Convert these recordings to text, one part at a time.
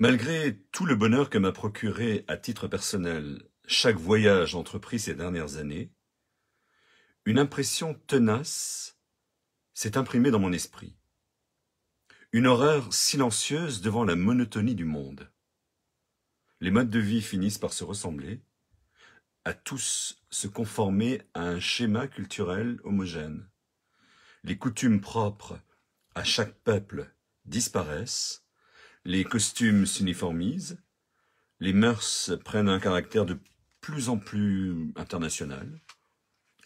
Malgré tout le bonheur que m'a procuré à titre personnel chaque voyage entrepris ces dernières années, une impression tenace s'est imprimée dans mon esprit. Une horreur silencieuse devant la monotonie du monde. Les modes de vie finissent par se ressembler, à tous se conformer à un schéma culturel homogène. Les coutumes propres à chaque peuple disparaissent, les costumes s'uniformisent, les mœurs prennent un caractère de plus en plus international,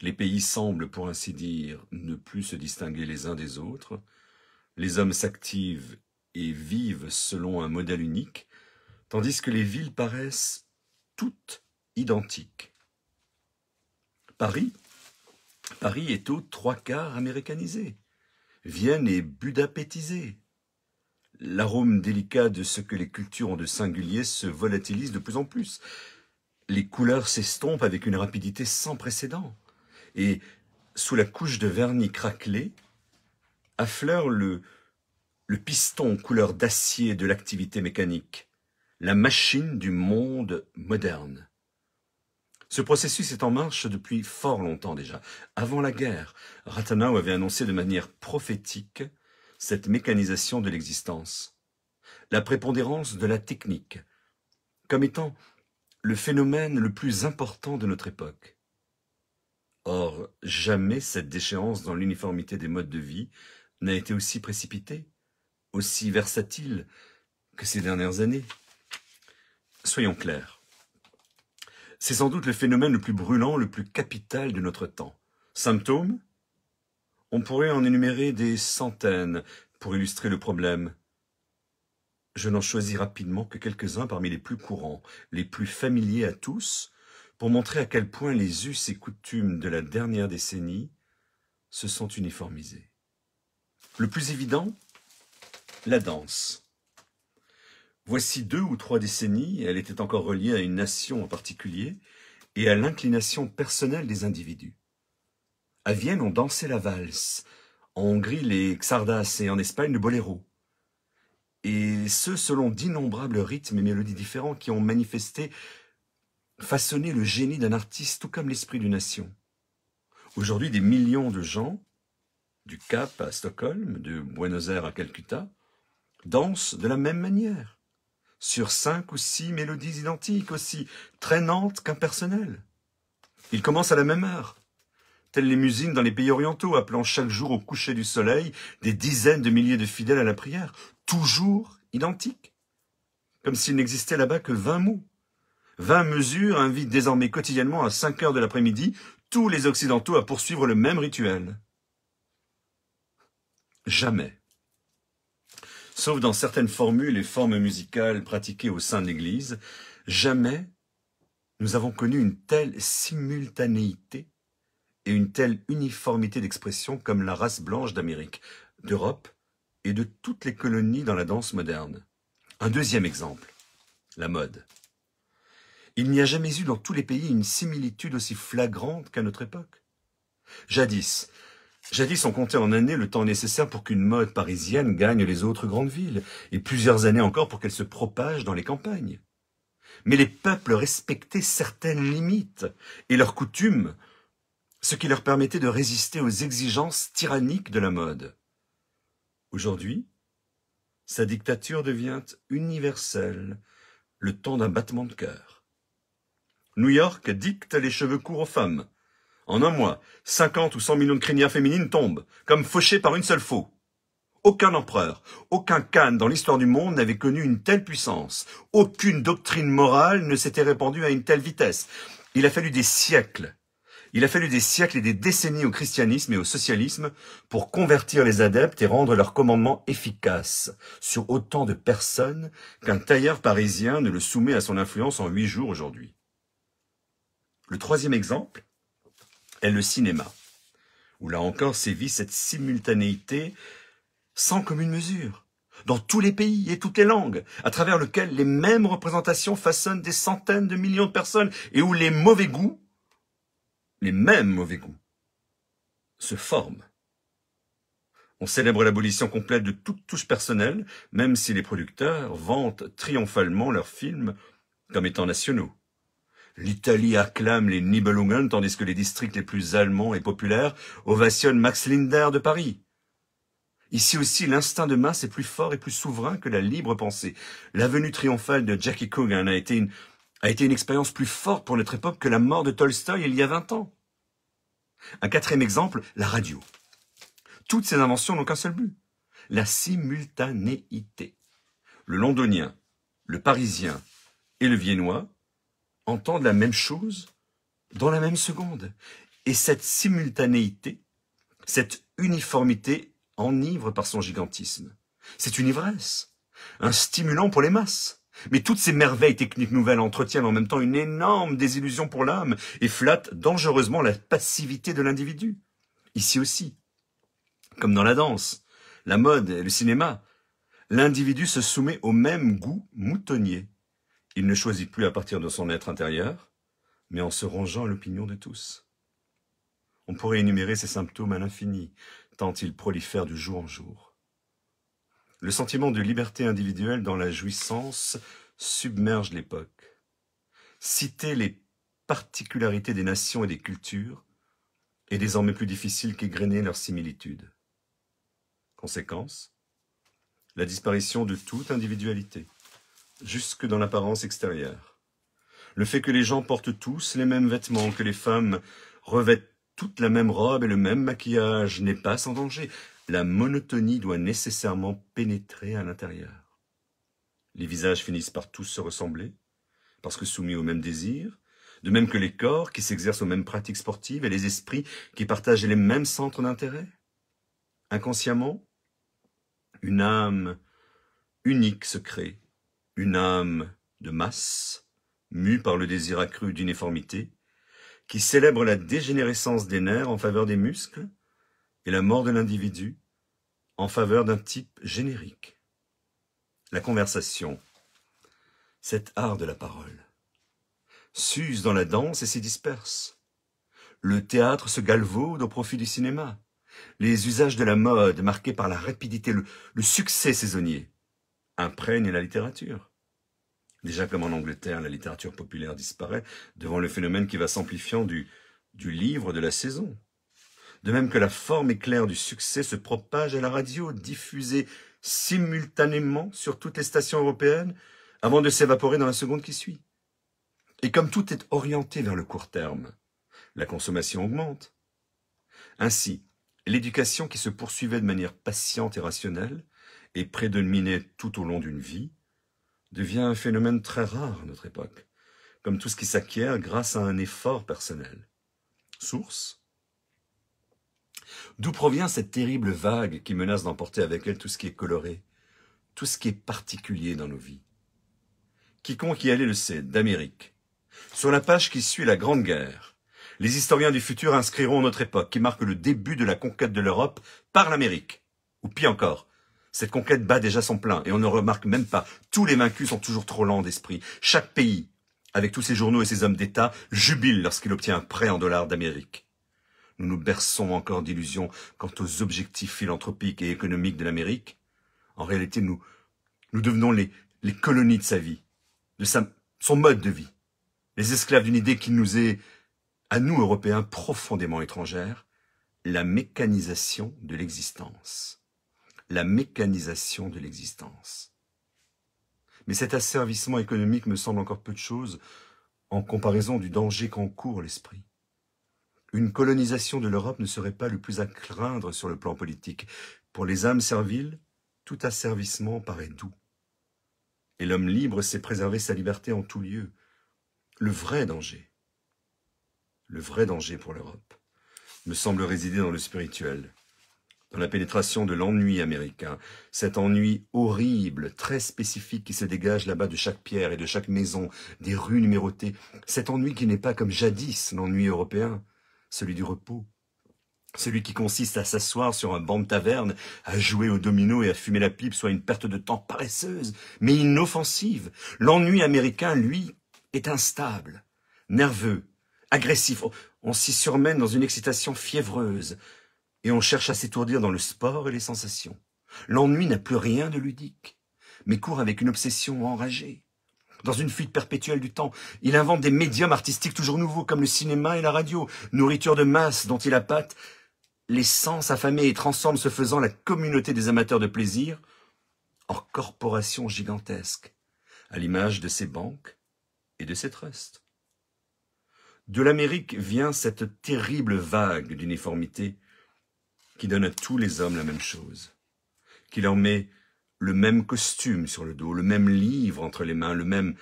les pays semblent, pour ainsi dire, ne plus se distinguer les uns des autres, les hommes s'activent et vivent selon un modèle unique, tandis que les villes paraissent toutes identiques. Paris, Paris est aux trois quarts américanisé, Vienne est budapétisée, l'arôme délicat de ce que les cultures ont de singulier se volatilise de plus en plus. Les couleurs s'estompent avec une rapidité sans précédent. Et sous la couche de vernis craquelé, affleure le, piston couleur d'acier de l'activité mécanique, la machine du monde moderne. Ce processus est en marche depuis fort longtemps déjà. Avant la guerre, Ratanau avait annoncé de manière prophétique cette mécanisation de l'existence, la prépondérance de la technique, comme étant le phénomène le plus important de notre époque. Or, jamais cette déchéance dans l'uniformité des modes de vie n'a été aussi précipitée, aussi versatile que ces dernières années. Soyons clairs. C'est sans doute le phénomène le plus brûlant, le plus capital de notre temps. Symptôme on pourrait en énumérer des centaines pour illustrer le problème. Je n'en choisis rapidement que quelques-uns parmi les plus courants, les plus familiers à tous, pour montrer à quel point les us et coutumes de la dernière décennie se sont uniformisés. Le plus évident, la danse. Voici deux ou trois décennies, elle était encore reliée à une nation en particulier et à l'inclination personnelle des individus. À Vienne, on dansait la valse. En Hongrie, les xardas et en Espagne, le boléro. Et ce, selon d'innombrables rythmes et mélodies différents qui ont manifesté, façonné le génie d'un artiste tout comme l'esprit d'une nation. Aujourd'hui, des millions de gens, du Cap à Stockholm, de Buenos Aires à Calcutta, dansent de la même manière, sur cinq ou six mélodies identiques, aussi traînantes qu'impersonnelles. Ils commencent à la même heure, telles les musines dans les pays orientaux, appelant chaque jour au coucher du soleil des dizaines de milliers de fidèles à la prière, toujours identiques, comme s'il n'existait là-bas que vingt mots. Vingt mesures invitent désormais quotidiennement à cinq heures de l'après-midi tous les Occidentaux à poursuivre le même rituel. Jamais sauf dans certaines formules et formes musicales pratiquées au sein de l'Église, jamais nous avons connu une telle simultanéité et une telle uniformité d'expression comme la race blanche d'Amérique, d'Europe et de toutes les colonies dans la danse moderne. Un deuxième exemple, la mode. Il n'y a jamais eu dans tous les pays une similitude aussi flagrante qu'à notre époque. Jadis, Jadis, on comptait en années le temps nécessaire pour qu'une mode parisienne gagne les autres grandes villes, et plusieurs années encore pour qu'elle se propage dans les campagnes. Mais les peuples respectaient certaines limites, et leurs coutumes, ce qui leur permettait de résister aux exigences tyranniques de la mode. Aujourd'hui, sa dictature devient universelle, le temps d'un battement de cœur. New York dicte les cheveux courts aux femmes. En un mois, 50 ou 100 millions de crinières féminines tombent, comme fauchées par une seule faux. Aucun empereur, aucun Khan dans l'histoire du monde n'avait connu une telle puissance. Aucune doctrine morale ne s'était répandue à une telle vitesse. Il a fallu des siècles il a fallu des siècles et des décennies au christianisme et au socialisme pour convertir les adeptes et rendre leurs commandements efficaces sur autant de personnes qu'un tailleur parisien ne le soumet à son influence en huit jours aujourd'hui. Le troisième exemple est le cinéma, où là encore sévit cette simultanéité sans commune mesure dans tous les pays et toutes les langues, à travers lequel les mêmes représentations façonnent des centaines de millions de personnes et où les mauvais goûts les mêmes mauvais goûts, se forment. On célèbre l'abolition complète de toute touche personnelle, même si les producteurs vantent triomphalement leurs films comme étant nationaux. L'Italie acclame les Nibelungen tandis que les districts les plus allemands et populaires ovationnent Max Linder de Paris. Ici aussi, l'instinct de masse est plus fort et plus souverain que la libre pensée. L'avenue triomphale de Jackie Coogan a été une a été une expérience plus forte pour notre époque que la mort de Tolstoï il y a 20 ans. Un quatrième exemple, la radio. Toutes ces inventions n'ont qu'un seul but, la simultanéité. Le londonien, le parisien et le viennois entendent la même chose dans la même seconde. Et cette simultanéité, cette uniformité enivre par son gigantisme. C'est une ivresse, un stimulant pour les masses. Mais toutes ces merveilles techniques nouvelles entretiennent en même temps une énorme désillusion pour l'âme et flattent dangereusement la passivité de l'individu. Ici aussi, comme dans la danse, la mode et le cinéma, l'individu se soumet au même goût moutonnier. Il ne choisit plus à partir de son être intérieur, mais en se rangeant à l'opinion de tous. On pourrait énumérer ces symptômes à l'infini, tant ils prolifèrent du jour en jour. Le sentiment de liberté individuelle dans la jouissance submerge l'époque. Citer les particularités des nations et des cultures est désormais plus difficile qu'égrener leurs similitudes. Conséquence La disparition de toute individualité, jusque dans l'apparence extérieure. Le fait que les gens portent tous les mêmes vêtements, que les femmes revêtent toute la même robe et le même maquillage n'est pas sans danger, la monotonie doit nécessairement pénétrer à l'intérieur. Les visages finissent par tous se ressembler, parce que soumis au même désir, de même que les corps qui s'exercent aux mêmes pratiques sportives et les esprits qui partagent les mêmes centres d'intérêt. Inconsciemment, une âme unique se crée, une âme de masse, mue par le désir accru d'uniformité, qui célèbre la dégénérescence des nerfs en faveur des muscles, et la mort de l'individu en faveur d'un type générique. La conversation, cet art de la parole, s'use dans la danse et s'y disperse. Le théâtre se galvaude au profit du cinéma. Les usages de la mode, marqués par la rapidité, le, succès saisonnier, imprègnent la littérature. Déjà comme en Angleterre, la littérature populaire disparaît devant le phénomène qui va s'amplifiant du, du livre de la saison de même que la forme éclair du succès se propage à la radio, diffusée simultanément sur toutes les stations européennes, avant de s'évaporer dans la seconde qui suit. Et comme tout est orienté vers le court terme, la consommation augmente. Ainsi, l'éducation qui se poursuivait de manière patiente et rationnelle, et prédominait tout au long d'une vie, devient un phénomène très rare à notre époque, comme tout ce qui s'acquiert grâce à un effort personnel. Source D'où provient cette terrible vague qui menace d'emporter avec elle tout ce qui est coloré, tout ce qui est particulier dans nos vies Quiconque y allait le sait, d'Amérique. Sur la page qui suit la Grande Guerre, les historiens du futur inscriront notre époque qui marque le début de la conquête de l'Europe par l'Amérique. Ou pire encore, cette conquête bat déjà son plein et on ne remarque même pas. Tous les vaincus sont toujours trop lents d'esprit. Chaque pays, avec tous ses journaux et ses hommes d'État, jubile lorsqu'il obtient un prêt en dollars d'Amérique nous nous berçons encore d'illusions quant aux objectifs philanthropiques et économiques de l'Amérique. En réalité, nous, nous devenons les, colonies de sa vie, de son mode de vie, les esclaves d'une idée qui nous est, à nous Européens, profondément étrangère, la mécanisation de l'existence. La mécanisation de l'existence. Mais cet asservissement économique me semble encore peu de choses en comparaison du danger qu'encourt l'esprit. Une colonisation de l'Europe ne serait pas le plus à craindre sur le plan politique. Pour les âmes serviles, tout asservissement paraît doux. Et l'homme libre sait préserver sa liberté en tout lieu. Le vrai danger, le vrai danger pour l'Europe, me semble résider dans le spirituel, dans la pénétration de l'ennui américain, cet ennui horrible, très spécifique qui se dégage là-bas de chaque pierre et de chaque maison, des rues numérotées, cet ennui qui n'est pas comme jadis l'ennui européen, celui du repos, celui qui consiste à s'asseoir sur un banc de taverne, à jouer au domino et à fumer la pipe, soit une perte de temps paresseuse, mais inoffensive. L'ennui américain, lui, est instable, nerveux, agressif. On s'y surmène dans une excitation fiévreuse et on cherche à s'étourdir dans le sport et les sensations. L'ennui n'a plus rien de ludique, mais court avec une obsession enragée dans une fuite perpétuelle du temps. Il invente des médiums artistiques toujours nouveaux, comme le cinéma et la radio, nourriture de masse dont il appâte les sens affamés et transforme ce faisant la communauté des amateurs de plaisir en corporation gigantesque, à l'image de ses banques et de ses trusts. De l'Amérique vient cette terrible vague d'uniformité qui donne à tous les hommes la même chose, qui leur met le même costume sur le dos, le même livre entre les mains, le même,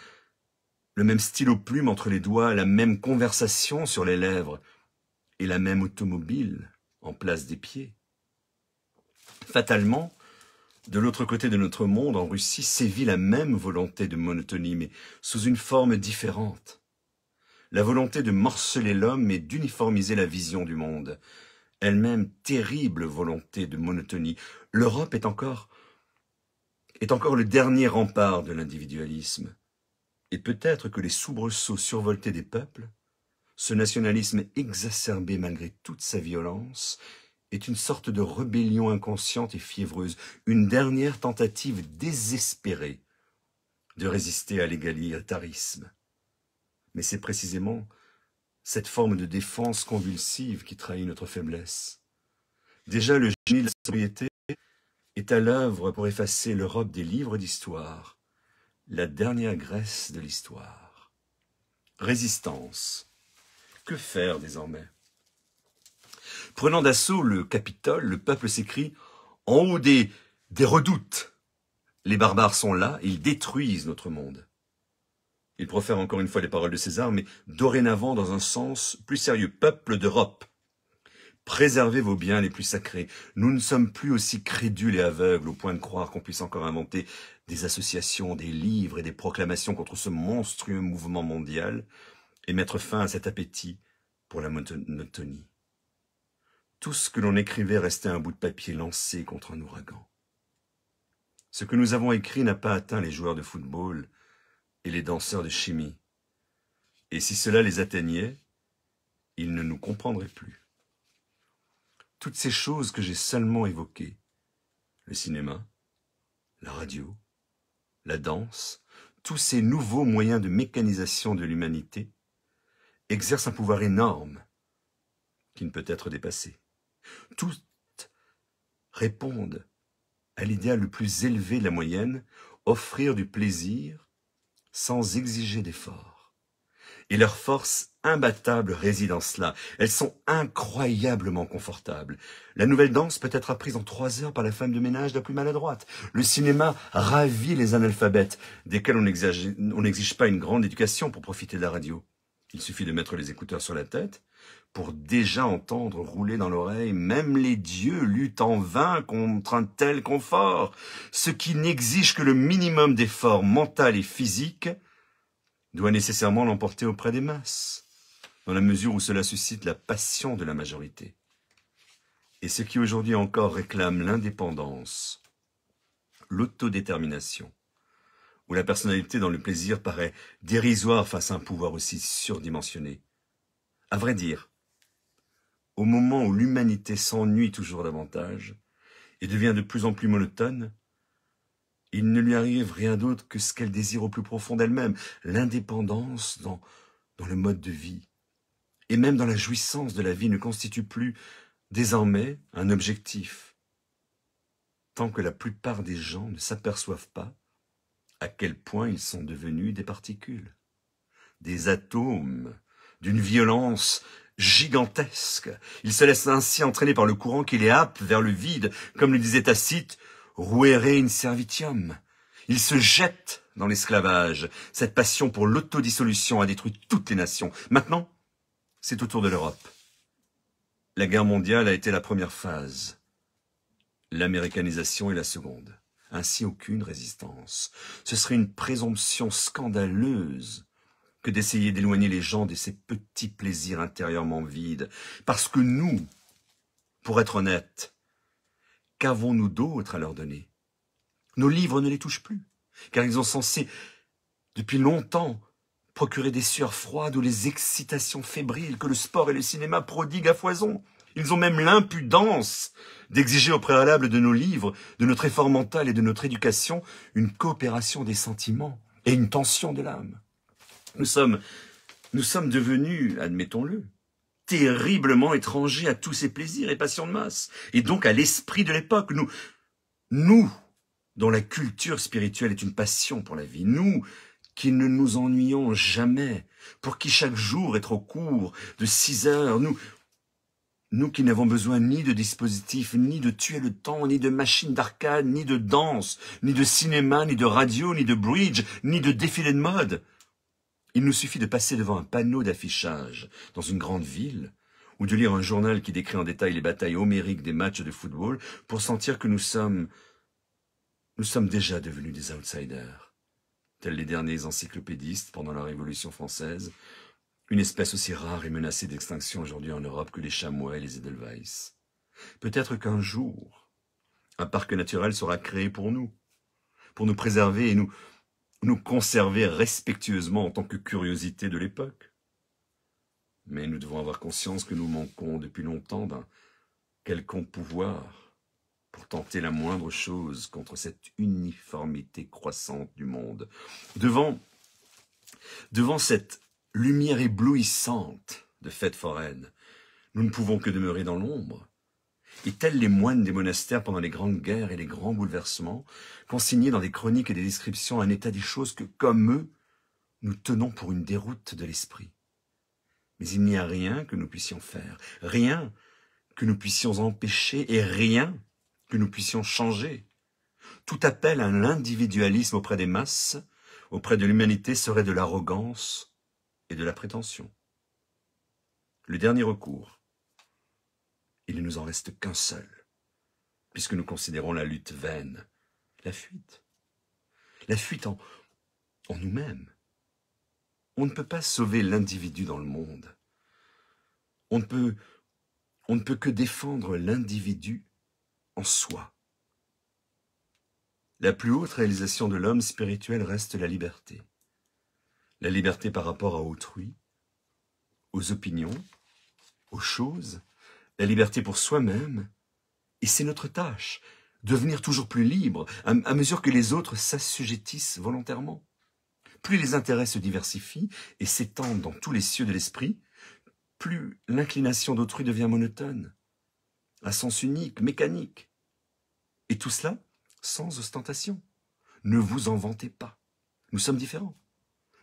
le même stylo plume entre les doigts, la même conversation sur les lèvres et la même automobile en place des pieds. Fatalement, de l'autre côté de notre monde, en Russie, sévit la même volonté de monotonie, mais sous une forme différente. La volonté de morceler l'homme et d'uniformiser la vision du monde. Elle-même terrible volonté de monotonie. L'Europe est encore est encore le dernier rempart de l'individualisme. Et peut-être que les soubresauts survoltés des peuples, ce nationalisme exacerbé malgré toute sa violence, est une sorte de rébellion inconsciente et fiévreuse, une dernière tentative désespérée de résister à l'égalitarisme. Mais c'est précisément cette forme de défense convulsive qui trahit notre faiblesse. Déjà, le génie de la est à l'œuvre pour effacer l'Europe des livres d'histoire, la dernière Grèce de l'histoire. Résistance. Que faire désormais Prenant d'assaut le Capitole, le peuple s'écrie En haut des, des redoutes Les barbares sont là, ils détruisent notre monde. Il profère encore une fois les paroles de César, mais dorénavant dans un sens plus sérieux. Peuple d'Europe, Préservez vos biens les plus sacrés. Nous ne sommes plus aussi crédules et aveugles au point de croire qu'on puisse encore inventer des associations, des livres et des proclamations contre ce monstrueux mouvement mondial et mettre fin à cet appétit pour la monotonie. Tout ce que l'on écrivait restait un bout de papier lancé contre un ouragan. Ce que nous avons écrit n'a pas atteint les joueurs de football et les danseurs de chimie. Et si cela les atteignait, ils ne nous comprendraient plus toutes ces choses que j'ai seulement évoquées, le cinéma, la radio, la danse, tous ces nouveaux moyens de mécanisation de l'humanité, exercent un pouvoir énorme qui ne peut être dépassé. Toutes répondent à l'idéal le plus élevé de la moyenne, offrir du plaisir sans exiger d'effort. Et leur force imbattable réside en cela. Elles sont incroyablement confortables. La nouvelle danse peut être apprise en trois heures par la femme de ménage la plus maladroite. Le cinéma ravit les analphabètes, desquels on n'exige pas une grande éducation pour profiter de la radio. Il suffit de mettre les écouteurs sur la tête pour déjà entendre rouler dans l'oreille même les dieux luttent en vain contre un tel confort, ce qui n'exige que le minimum d'efforts mental et physique doit nécessairement l'emporter auprès des masses, dans la mesure où cela suscite la passion de la majorité. Et ce qui aujourd'hui encore réclame l'indépendance, l'autodétermination, où la personnalité dans le plaisir paraît dérisoire face à un pouvoir aussi surdimensionné. À vrai dire, au moment où l'humanité s'ennuie toujours davantage et devient de plus en plus monotone, il ne lui arrive rien d'autre que ce qu'elle désire au plus profond d'elle-même, l'indépendance dans, dans le mode de vie. Et même dans la jouissance de la vie ne constitue plus désormais un objectif. Tant que la plupart des gens ne s'aperçoivent pas à quel point ils sont devenus des particules, des atomes, d'une violence gigantesque. Ils se laissent ainsi entraîner par le courant qui les happe vers le vide, comme le disait Tacite, Rouere in servitium. Il se jette dans l'esclavage. Cette passion pour l'autodissolution a détruit toutes les nations. Maintenant, c'est au tour de l'Europe. La guerre mondiale a été la première phase. L'américanisation est la seconde. Ainsi aucune résistance. Ce serait une présomption scandaleuse que d'essayer d'éloigner les gens de ces petits plaisirs intérieurement vides. Parce que nous, pour être honnête, Qu'avons-nous d'autre à leur donner Nos livres ne les touchent plus, car ils ont censé, depuis longtemps, procurer des sueurs froides ou les excitations fébriles que le sport et le cinéma prodiguent à foison. Ils ont même l'impudence d'exiger au préalable de nos livres, de notre effort mental et de notre éducation une coopération des sentiments et une tension de l'âme. Nous sommes, nous sommes devenus, admettons-le, terriblement étranger à tous ces plaisirs et passions de masse, et donc à l'esprit de l'époque. Nous, nous, dont la culture spirituelle est une passion pour la vie, nous, qui ne nous ennuyons jamais, pour qui chaque jour est trop court, de six heures, nous, nous qui n'avons besoin ni de dispositifs, ni de tuer le temps, ni de machines d'arcade, ni de danse, ni de cinéma, ni de radio, ni de bridge, ni de défilé de mode. Il nous suffit de passer devant un panneau d'affichage dans une grande ville ou de lire un journal qui décrit en détail les batailles homériques des matchs de football pour sentir que nous sommes nous sommes déjà devenus des outsiders, tels les derniers encyclopédistes pendant la Révolution française, une espèce aussi rare et menacée d'extinction aujourd'hui en Europe que les chamois et les Edelweiss. Peut-être qu'un jour, un parc naturel sera créé pour nous, pour nous préserver et nous, nous conserver respectueusement en tant que curiosité de l'époque. Mais nous devons avoir conscience que nous manquons depuis longtemps d'un quelconque pouvoir pour tenter la moindre chose contre cette uniformité croissante du monde. Devant, devant cette lumière éblouissante de fêtes foraine, nous ne pouvons que demeurer dans l'ombre, et tels les moines des monastères pendant les grandes guerres et les grands bouleversements, consignés dans des chroniques et des descriptions un état des choses que, comme eux, nous tenons pour une déroute de l'esprit. Mais il n'y a rien que nous puissions faire, rien que nous puissions empêcher et rien que nous puissions changer. Tout appel à l'individualisme auprès des masses, auprès de l'humanité, serait de l'arrogance et de la prétention. Le dernier recours, il ne nous en reste qu'un seul, puisque nous considérons la lutte vaine, la fuite. La fuite en, nous-mêmes. On ne peut pas sauver l'individu dans le monde. peut, on ne peut que défendre l'individu en soi. La plus haute réalisation de l'homme spirituel reste la liberté. La liberté par rapport à autrui, aux opinions, aux choses, la liberté pour soi-même, et c'est notre tâche, devenir toujours plus libre à, mesure que les autres s'assujettissent volontairement. Plus les intérêts se diversifient et s'étendent dans tous les cieux de l'esprit, plus l'inclination d'autrui devient monotone, à sens unique, mécanique. Et tout cela sans ostentation. Ne vous en vantez pas. Nous sommes différents.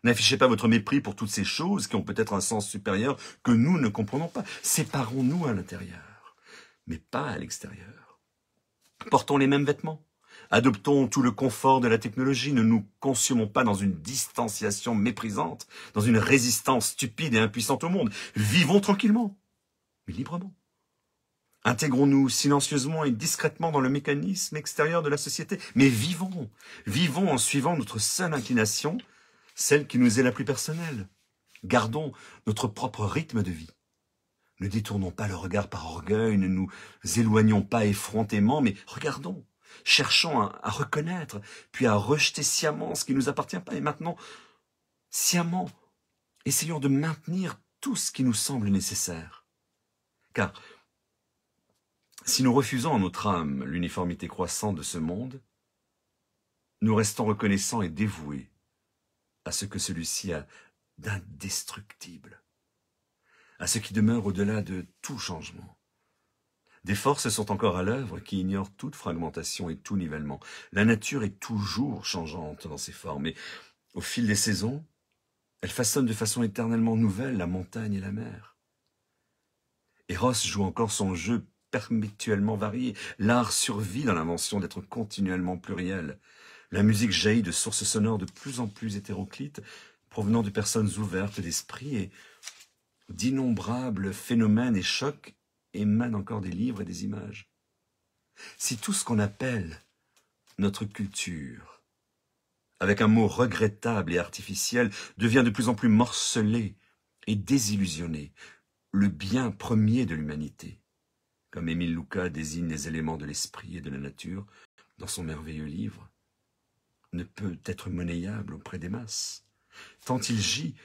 N'affichez pas votre mépris pour toutes ces choses qui ont peut-être un sens supérieur que nous ne comprenons pas. Séparons-nous à l'intérieur, mais pas à l'extérieur. Portons les mêmes vêtements. Adoptons tout le confort de la technologie, ne nous consumons pas dans une distanciation méprisante, dans une résistance stupide et impuissante au monde. Vivons tranquillement, mais librement. Intégrons-nous silencieusement et discrètement dans le mécanisme extérieur de la société, mais vivons, vivons en suivant notre seule inclination, celle qui nous est la plus personnelle. Gardons notre propre rythme de vie. Ne détournons pas le regard par orgueil, ne nous éloignons pas effrontément, mais regardons, cherchons à, reconnaître, puis à rejeter sciemment ce qui ne nous appartient pas. Et maintenant, sciemment, essayons de maintenir tout ce qui nous semble nécessaire. Car si nous refusons à notre âme l'uniformité croissante de ce monde, nous restons reconnaissants et dévoués à ce que celui-ci a d'indestructible, à ce qui demeure au-delà de tout changement. Des forces sont encore à l'œuvre qui ignorent toute fragmentation et tout nivellement. La nature est toujours changeante dans ses formes et au fil des saisons, elle façonne de façon éternellement nouvelle la montagne et la mer. Eros joue encore son jeu perpétuellement varié. L'art survit dans l'invention d'être continuellement pluriel. La musique jaillit de sources sonores de plus en plus hétéroclites, provenant de personnes ouvertes d'esprit et d'innombrables phénomènes et chocs émanent encore des livres et des images. Si tout ce qu'on appelle notre culture, avec un mot regrettable et artificiel, devient de plus en plus morcelé et désillusionné, le bien premier de l'humanité, comme Émile Lucas désigne les éléments de l'esprit et de la nature dans son merveilleux livre, ne peut être monnayable auprès des masses, tant il gît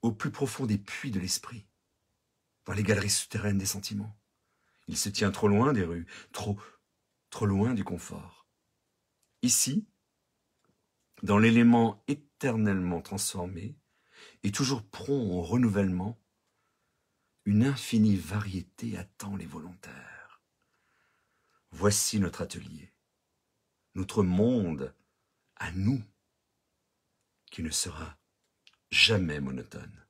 au plus profond des puits de l'esprit, dans les galeries souterraines des sentiments. Il se tient trop loin des rues, trop, trop loin du confort. Ici, dans l'élément éternellement transformé et toujours prompt au renouvellement, une infinie variété attend les volontaires. Voici notre atelier, notre monde à nous qui ne sera jamais monotone.